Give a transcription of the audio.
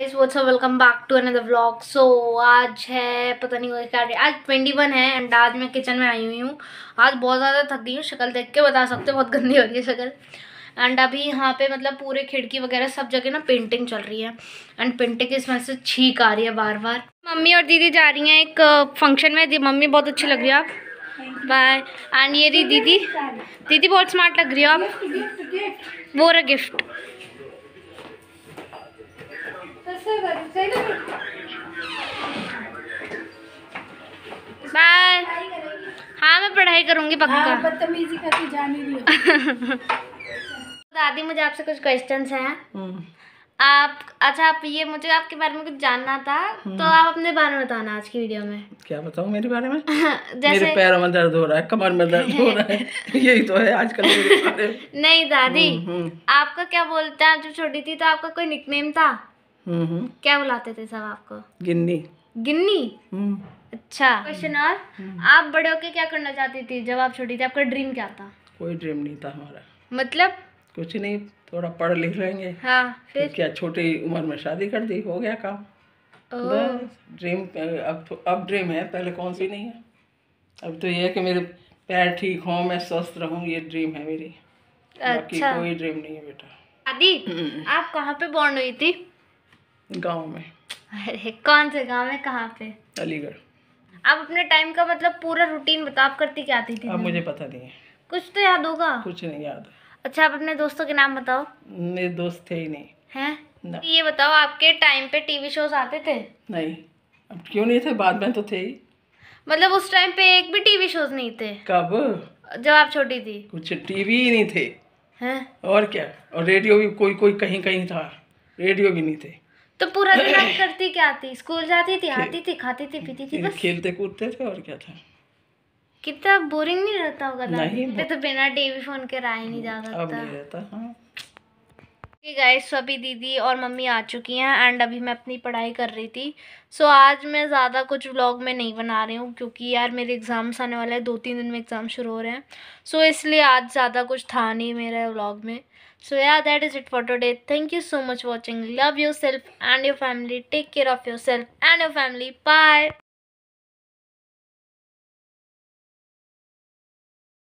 इस वो सब welcome back to another vlog so आज है पता नहीं क्या डे आज ट्वेंटी वन है एंड आज मैं किचन में आई हुई हूँ आज बहुत ज़्यादा थक गई हूँ शक्ल देख के बता सकते हो बहुत गंदी हो रही है शक्ल एंड अभी यहाँ पे मतलब पूरे खिड़की वगैरह सब जगह ना पेंटिंग चल रही है एंड पेंटिंग की स्मेल से छीक आ रही है बार बार मम्मी और दीदी जा रही हैं एक फंक्शन में मम्मी बहुत अच्छी लग रही है आप बाय एंड ये दीदी दीदी बहुत स्मार्ट लग रही हो आप वो रहा गिफ्ट बाय हाँ मैं पढ़ाई करूँगी हाँ, पक्का बदतमीजी करके दादी मुझे आपसे कुछ क्वेश्चंस हैं हम्म। आप अच्छा आप ये मुझे आपके बारे में कुछ जानना था हम्म। तो आप अपने बारे में बताना आज की वीडियो में क्या बताऊँ मेरे बारे में जैसे मेरे पैरों में दर्द हो रहा है कमर में दर्द हो रहा है यही तो है आजकल नहीं दादी हम्म, आपका क्या बोलते हैं जो जब छोटी थी तो आपका कोई निकनेम था हम्म। क्या बुलाते थे सब आपको गिन्नी गिन्नी हम्म। अच्छा क्वेश्चन और हम्म। आप बड़े होके क्या करना चाहती थी जब आप छोटी थी आपका ड्रीम क्या था कोई ड्रीम नहीं था हमारा मतलब कुछ नहीं थोड़ा पढ़ लिख लेंगे हाँ फिर क्या छोटी उम्र में शादी कर दी हो गया काम ड्रीम अब तो, अब ड्रीम है पहले कौन सी नहीं है अब तो ये है कि मेरे पैर ठीक हों मैं स्वस्थ रहूँ ये ड्रीम है मेरी अच्छा। बाकी कोई ड्रीम नहीं है बेटा दादी आप कहाँ पे बॉर्न हुई थी गांव में अरे कौन से गांव में कहाँ पे अलीगढ़ आप अपने टाइम का मतलब पूरा रूटीन बताओ आप करती क्या आती थी अब मुझे पता नहीं है कुछ तो याद होगा कुछ नहीं याद अच्छा आप अपने दोस्तों के नाम बताओ मेरे दोस्त थे ही नहीं है ना। तो ये बताओ आपके टाइम पे टीवी शोज आते थे नहीं अब क्यों नहीं थे बाद में तो थे ही मतलब उस टाइम पे एक भी टीवी शोज नहीं थे कब जब आप छोटी थी कुछ टीवी ही नहीं थे हैं और क्या और रेडियो भी कोई कोई कहीं कहीं था रेडियो भी नहीं थे तो पूरा दिन आप करती क्या थी स्कूल जाती थी आती थी खाती थी पीती थी बस खेलते कूदते थे और क्या था कितना बोरिंग नहीं रहता होगा नहीं तो बिना टीवी फोन के रहा ही नहीं जा सकता अब नहीं रहता हाँ ये गाइस अभी दीदी और मम्मी आ चुकी हैं एंड अभी मैं अपनी पढ़ाई कर रही थी सो so, आज मैं ज़्यादा कुछ व्लॉग में नहीं बना रही हूँ क्योंकि यार मेरे एग्ज़ाम्स आने वाले हैं दो तीन दिन में एग्ज़ाम शुरू हो रहे हैं सो so, इसलिए आज ज़्यादा कुछ था नहीं मेरे व्लॉग में so yeah that is it for today thank you so much watching love yourself and your family take care of yourself and your family bye